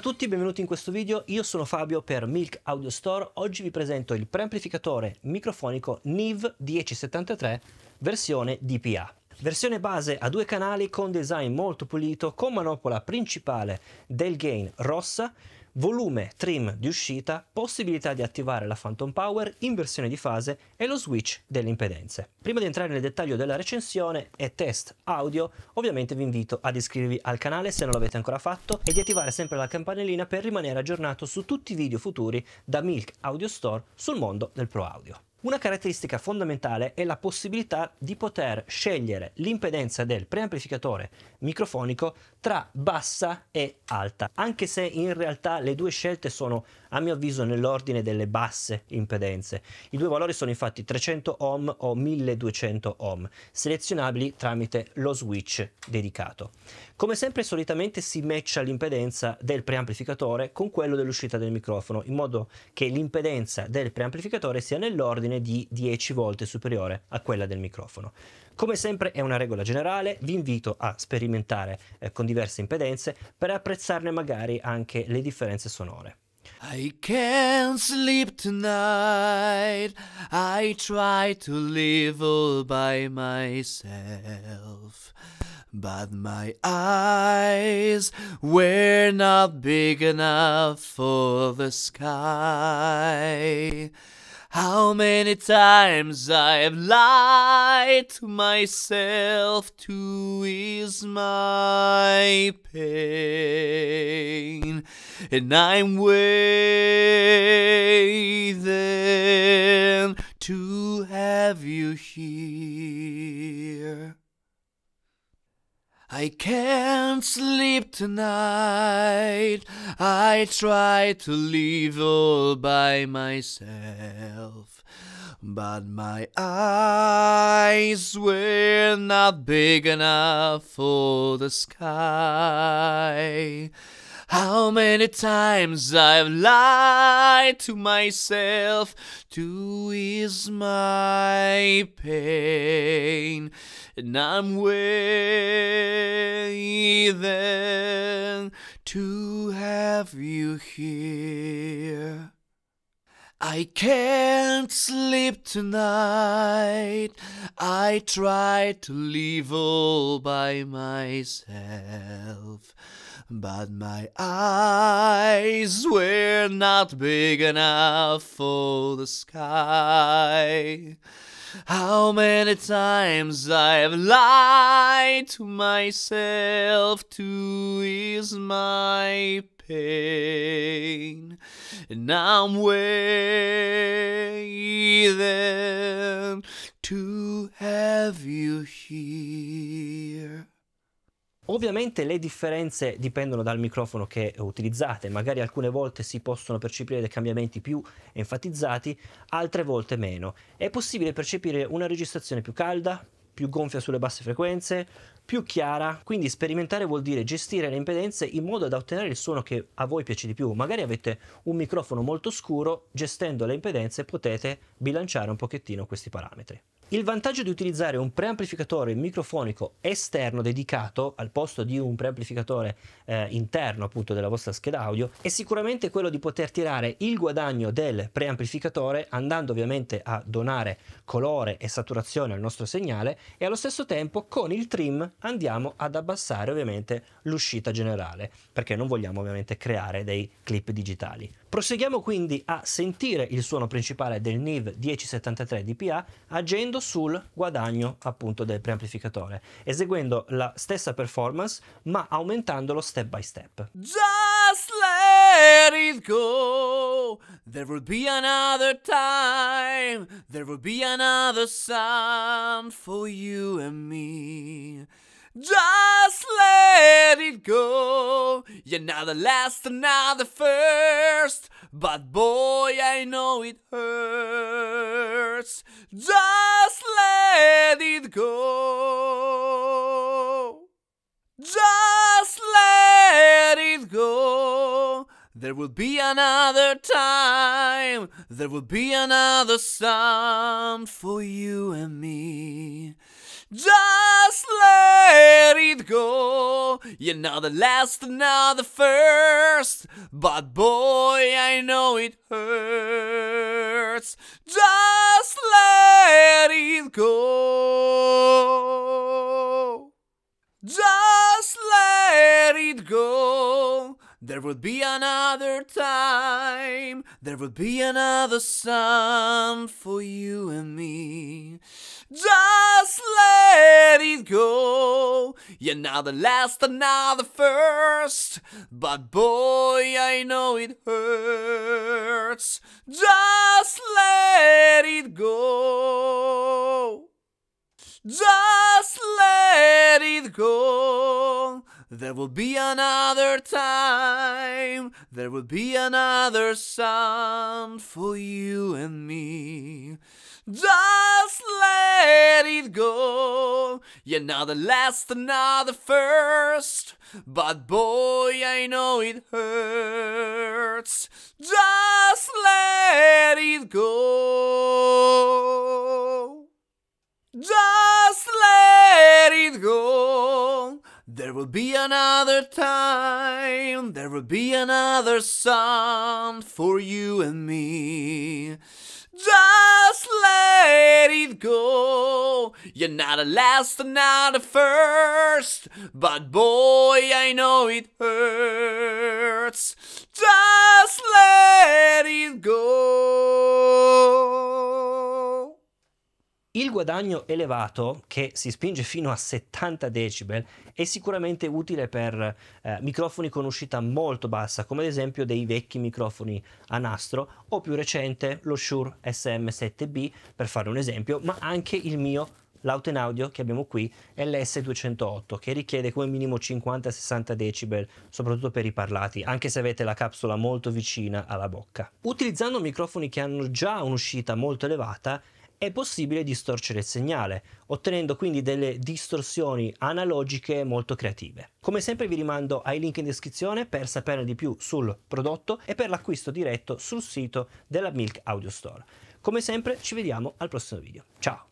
Ciao a tutti, benvenuti in questo video. Io sono Fabio per Milk Audio Store. Oggi vi presento il preamplificatore microfonico NIV 1073 versione DPA. Versione base a due canali con design molto pulito, con manopola principale del gain rossa, volume, trim di uscita, possibilità di attivare la Phantom Power, inversione di fase e lo switch delle impedenze. Prima di entrare nel dettaglio della recensione e test audio, ovviamente vi invito ad iscrivervi al canale se non l'avete ancora fatto e di attivare sempre la campanellina per rimanere aggiornato su tutti i video futuri da Milk Audio Store sul mondo del Pro Audio. Una caratteristica fondamentale è la possibilità di poter scegliere l'impedenza del preamplificatore microfonico tra bassa e alta, anche se in realtà le due scelte sono a mio avviso nell'ordine delle basse impedenze. I due valori sono infatti 300 ohm o 1200 ohm, selezionabili tramite lo switch dedicato. Come sempre solitamente si matcha l'impedenza del preamplificatore con quello dell'uscita del microfono, in modo che l'impedenza del preamplificatore sia nell'ordine di 10 volte superiore a quella del microfono. Come sempre è una regola generale, vi invito a sperimentare eh, con diverse impedenze per apprezzarne magari anche le differenze sonore. I can't sleep tonight. I try to live all by myself. But my eyes were not big enough for the sky. How many times I have lied to myself to ease my pain, and I'm with. I can't sleep tonight. I try to live all by myself. But my eyes were not big enough for the sky. How many times I've lied to myself to ease my pain, and I'm waiting to have you here. I can't sleep tonight. I try to live all by myself. But my eyes were not big enough for the sky. How many times I've lied to myself to ease my pain, and I'm waiting to have you here. Ovviamente le differenze dipendono dal microfono che utilizzate, magari alcune volte si possono percepire dei cambiamenti più enfatizzati, altre volte meno. È possibile percepire una registrazione più calda, più gonfia sulle basse frequenze, più chiara. Quindi sperimentare vuol dire gestire le impedenze in modo da ottenere il suono che a voi piace di più. Magari avete un microfono molto scuro, gestendo le impedenze potete bilanciare un pochettino questi parametri. Il vantaggio di utilizzare un preamplificatore microfonico esterno dedicato al posto di un preamplificatore eh, interno appunto della vostra scheda audio è sicuramente quello di poter tirare il guadagno del preamplificatore andando ovviamente a donare colore e saturazione al nostro segnale e allo stesso tempo con il trim andiamo ad abbassare ovviamente l'uscita generale perché non vogliamo ovviamente creare dei clip digitali. Proseguiamo quindi a sentire il suono principale del NIV 1073 dPA agendo sul guadagno appunto del preamplificatore, eseguendo la stessa performance ma aumentandolo step by step. Just let it go. There will be another time. There will be another sound for you and me. Just let it go. You're not the last, not the first. But boy, I know it hurts. Just let it go. Just let it go. There will be another time, there will be another sound for you and me. Just let it go. You're not the last, not the first, but boy, I know it hurts. Just There would be another time, there would be another sun for you and me. Just let it go. You're not the last, another first, but boy, I know it hurts. Just let it go. Just let it go. There will be another time, there will be another sun for you and me. Just let it go. You're not the last, not the first, but boy, I know it hurts. Just let it go. There will be another time, there will be another song for you and me. Just let it go. You're not the last and not the first, but boy, I know it hurts. Just let it go. il guadagno elevato, che si spinge fino a 70 decibel, è sicuramente utile per eh, microfoni con uscita molto bassa, come ad esempio dei vecchi microfoni a nastro o più recente lo Shure SM7B, per fare un esempio, ma anche il mio l'auto in audio che abbiamo qui è l'S208 che richiede come minimo 50-60 decibel soprattutto per i parlati anche se avete la capsula molto vicina alla bocca utilizzando microfoni che hanno già un'uscita molto elevata è possibile distorcere il segnale, ottenendo quindi delle distorsioni analogiche molto creative. Come sempre vi rimando ai link in descrizione per saperne di più sul prodotto e per l'acquisto diretto sul sito della Milk Audio Store. Come sempre ci vediamo al prossimo video. Ciao!